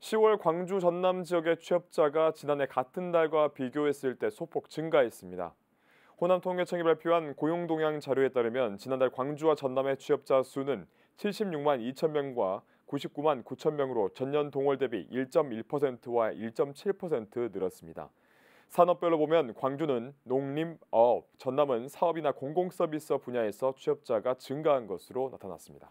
10월 광주 전남 지역의 취업자가 지난해 같은 달과 비교했을 때 소폭 증가했습니다. 호남통계청이 발표한 고용동향 자료에 따르면 지난달 광주와 전남의 취업자 수는 76만 2천 명과 99만 9천 명으로 전년 동월 대비 1.1%와 1.7% 늘었습니다. 산업별로 보면 광주는 농림, 어업, 전남은 사업이나 공공서비스 분야에서 취업자가 증가한 것으로 나타났습니다.